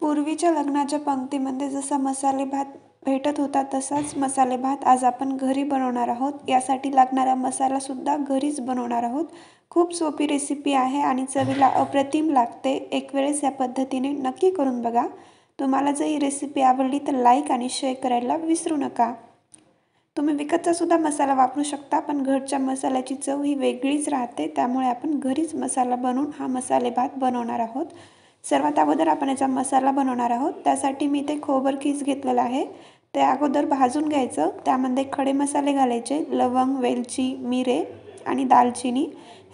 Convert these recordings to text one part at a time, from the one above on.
पूर्वीच्या लग्नाच्या पंक्तीमध्ये जसा मसाले भात भेटत होता तसाच मसाले भात आज आपण घरी बनवणार आहोत यासाठी लागणारा मसालासुद्धा घरीच बनवणार आहोत खूप सोपी रेसिपी आहे आणि चवीला अप्रतिम लागते एक वेळेस या पद्धतीने नक्की करून बघा तुम्हाला जर ही रेसिपी आवडली तर लाईक आणि शेअर करायला विसरू नका तुम्ही विकतचासुद्धा मसाला वापरू शकता पण घरच्या मसाल्याची चव ही वेगळीच राहते त्यामुळे आपण घरीच मसाला बनवून हा मसाले भात बनवणार आहोत सर्वात अगोदर आपण याचा मसाला बनवणार आहोत त्यासाठी मी ते खोबर खीस घेतलेलं आहे ते अगोदर भाजून घ्यायचं त्यामध्ये खडे मसाले घालायचे लवंग वेलची मिरे आणि दालचिनी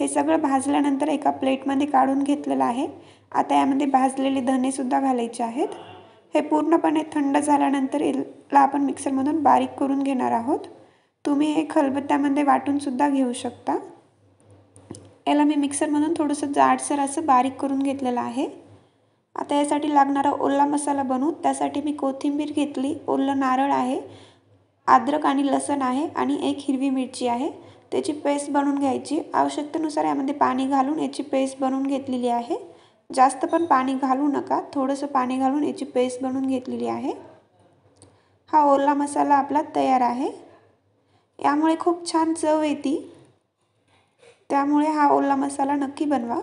हे सगळं भाजल्यानंतर एका प्लेटमध्ये काढून घेतलेलं आहे आता यामध्ये भाजलेले धनेसुद्धा घालायचे आहेत हे पूर्णपणे थंड झाल्यानंतर याला आपण मिक्सरमधून बारीक करून घेणार आहोत तुम्ही हे खलबत्त्यामध्ये वाटूनसुद्धा घेऊ शकता याला मी मिक्सरमधून थोडंसं जाडसर असं बारीक करून घेतलेलं आहे आता यासाठी लागणारा ओला मसाला बनवू त्यासाठी मी कोथिंबीर घेतली ओलं नारळ आहे अद्रक आणि लसण आहे आणि एक हिरवी मिरची आहे त्याची पेस्ट बनवून घ्यायची आवश्यकतेनुसार यामध्ये पाणी घालून याची पेस्ट बनवून घेतलेली आहे जास्त पण पाणी घालू नका थोडंसं पाणी घालून याची पेस्ट बनवून घेतलेली आहे हा ओला मसाला आपला तयार आहे यामुळे खूप छान चव येते त्यामुळे हा ओला मसाला नक्की बनवा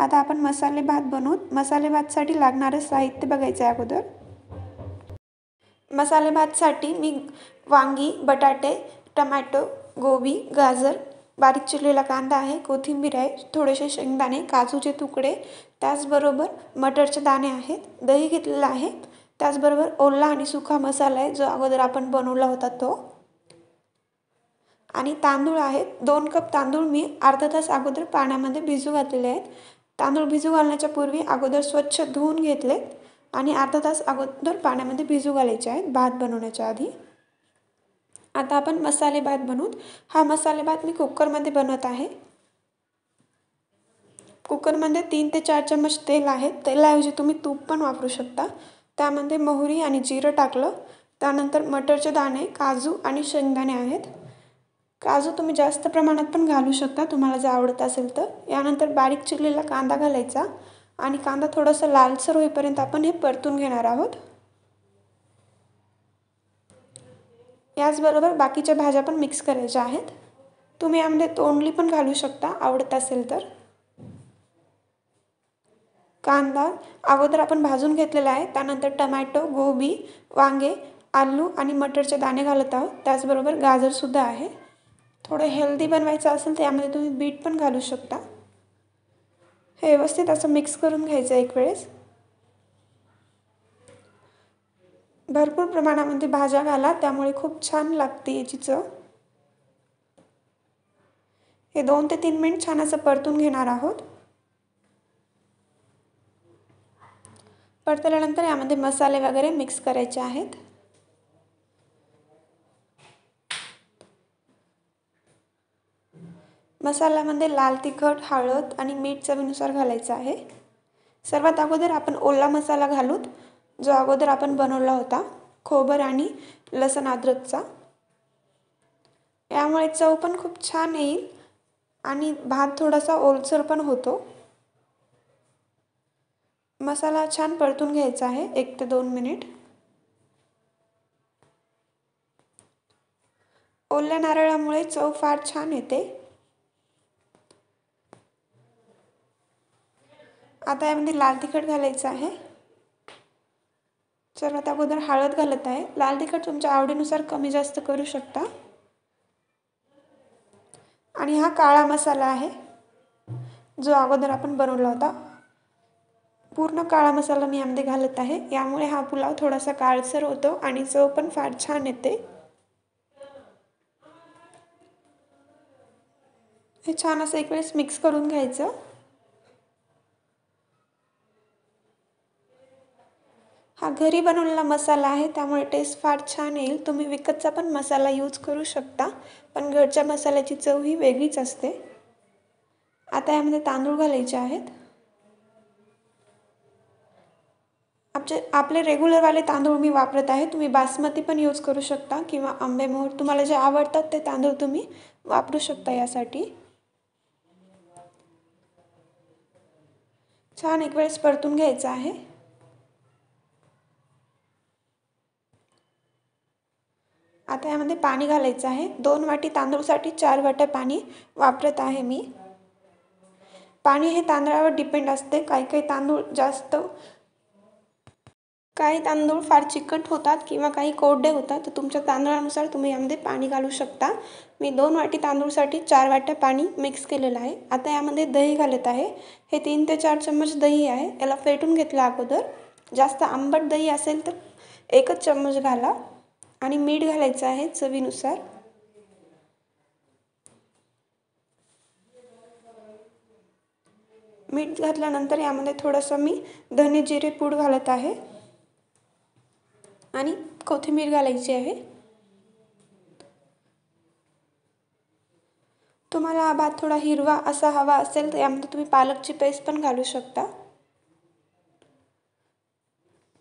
आता आपण मसाले भात बनवू मसाले साठी लागणारं साहित्य बघायचं आहे अगोदर मसाले साठी मी वांगी बटाटे टमॅटो गोबी गाजर बारीक चिरलेला कांदा आहे कोथिंबीर आहे थोडेसे शेंगदाणे काजूचे तुकडे त्याचबरोबर मटरचे दाणे आहेत दही घेतलेलं आहे त्याचबरोबर ओला आणि सुखा मसाला आहे जो अगोदर आपण बनवला होता तो आणि तांदूळ आहेत दोन कप तांदूळ मी अर्धा तास अगोदर पाण्यामध्ये भिजू घातलेले आहेत तांदूळ भिजू घालण्याच्या पूर्वी अगोदर स्वच्छ धुवून घेतलेत आणि अर्धा तास अगोदर पाण्यामध्ये भिजू घालायचे आहेत भात बनवण्याच्या आधी आता आपण मसाले भात बनवू हा मसाले भात मी कुकरमध्ये बनवत आहे कुकरमध्ये तीन ते चार चम्मच तेल आहे तेलाऐवजी तुम्ही तूप पण वापरू शकता त्यामध्ये मोहरी आणि जिरं टाकलं त्यानंतर मटरचे दाणे काजू आणि शेंगदाणे आहेत काजू तुम्ही जास्त प्रमाणात पण घालू शकता तुम्हाला जर आवडत असेल तर यानंतर बारीक चिरलेला कांदा घालायचा आणि कांदा थोडासा लालसर होईपर्यंत आपण हे परतून घेणार आहोत याचबरोबर बाकीच्या भाज्या पण मिक्स करायच्या आहेत तुम्ही यामध्ये तोंडली पण घालू शकता आवडत असेल तर कांदा अगोदर आपण भाजून घेतलेला आहे त्यानंतर टमॅटो गोबी वांगे आलू आणि मटरचे दाणे घालत आहोत त्याचबरोबर गाजरसुद्धा आहे थोडं हेल्दी बनवायचं असेल तर यामध्ये तुम्ही बीट पण घालू शकता हे व्यवस्थित असं मिक्स करून घ्यायचं एक वेळेस भरपूर प्रमाणामध्ये भाज्या घाला त्यामुळे खूप छान लागते याची चव हे दोन ते तीन मिनिट छान असं परतून घेणार आहोत परतल्यानंतर यामध्ये मसाले वगैरे मिक्स करायचे आहेत मसाल्यामध्ये लाल तिखट हळद आणि मीठ चवीनुसार घालायचं आहे सर्वात अगोदर आपण ओला मसाला घालूत जो अगोदर आपण बनवला होता खोबर आणि लसण अद्रकचा यामुळे चव पण खूप छान येईल आणि भात थोडासा ओलसर पण होतो मसाला छान परतून घ्यायचा आहे एक ते दोन मिनिट ओल्या नारळामुळे चव फार छान येते आता यामध्ये लाल तिखट घालायचं आहे आता अगोदर हळद घालत आहे लाल तिखट तुमच्या आवडीनुसार कमी जास्त करू शकता आणि हा काळा मसाला आहे जो अगोदर आपण बनवला होता पूर्ण काळा मसाला मी यामध्ये घालत आहे यामुळे हा पुलाव थोडासा काळसर होतो आणि चव पण फार छान येते हे छान असं एक वेळेस मिक्स करून घ्यायचं घरी बनवलेला मसाला आहे त्यामुळे टेस्ट फार छान येईल तुम्ही विकतचा पण मसाला यूज करू शकता पण घरच्या मसाल्याची चव ही वेगळीच असते आता यामध्ये तांदूळ घालायचे आहेत आपचे आपले रेग्युलरवाले तांदूळ मी वापरत आहे तुम्ही बासमती पण यूज करू शकता किंवा आंबेमोहर तुम्हाला जे आवडतात ते तांदूळ तुम्ही वापरू शकता यासाठी छान एक वेळेस परतून घ्यायचं आहे त्यामध्ये पाणी घालायचं आहे दोन वाटी तांदूळसाठी चार वाट्या पाणी वापरत आहे मी पाणी हे तांदळावर डिपेंड असते काही काही तांदूळ जास्त काही तांदूळ फार चिकट होतात किंवा काही कोरडे होतात तर तुमच्या तांदळानुसार तुम्ही यामध्ये पाणी घालू शकता मी दोन वाटी तांदूळसाठी चार वाट्या पाणी मिक्स केलेलं आहे आता यामध्ये दही घालत आहे हे तीन ते चार चम्मच दही आहे याला फेटून घेतलं अगोदर जास्त आंबट दही असेल तर एकच चम्मच घाला आणि मीठ घालायचं आहे चवीनुसार मीठ घातल्यानंतर यामध्ये थोडंसं मी धने जिरे पूड घालत आहे आणि कोथिंबीर घालायची आहे तुम्हाला हा भात थोडा हिरवा असा हवा असेल तर यामध्ये तुम्ही पालकची पेस्ट पण घालू शकता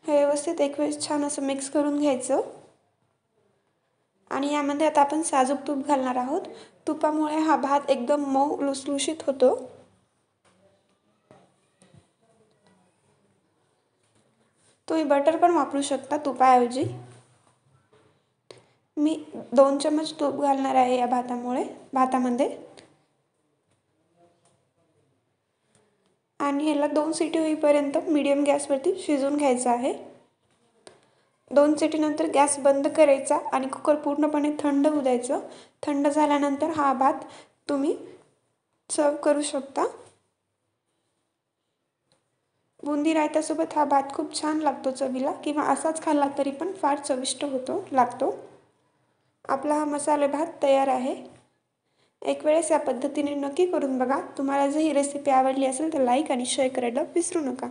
हे व्यवस्थित एक वेळेस छान असं मिक्स करून घ्यायचं आणि यामध्ये आता आपण साजूक तूप घालणार आहोत तुपामुळे हा भात एकदम मऊ लुसलुशीत होतो तुम्ही बटर पण वापरू शकता तुपाऐवजी मी दोन चमच तूप घालणार आहे या भातामुळे भातामध्ये आणि ह्याला दोन सिटी होईपर्यंत मीडियम गॅसवरती शिजून घ्यायचं आहे दोन सिटीनंतर गॅस बंद करायचा आणि कुकर पूर्णपणे थंड होऊ द्यायचं थंड झाल्यानंतर हा भात तुम्ही सर्व करू शकता बुंदी रायतासोबत हा भात खूप छान लागतो चवीला किंवा असाच खाल्ला तरी पण फार चविष्ट होतो लागतो आपला हा मसाले भात तयार आहे एक वेळेस या पद्धतीने नक्की करून बघा तुम्हाला जर ही रेसिपी आवडली असेल तर लाईक आणि शेअर करायला विसरू नका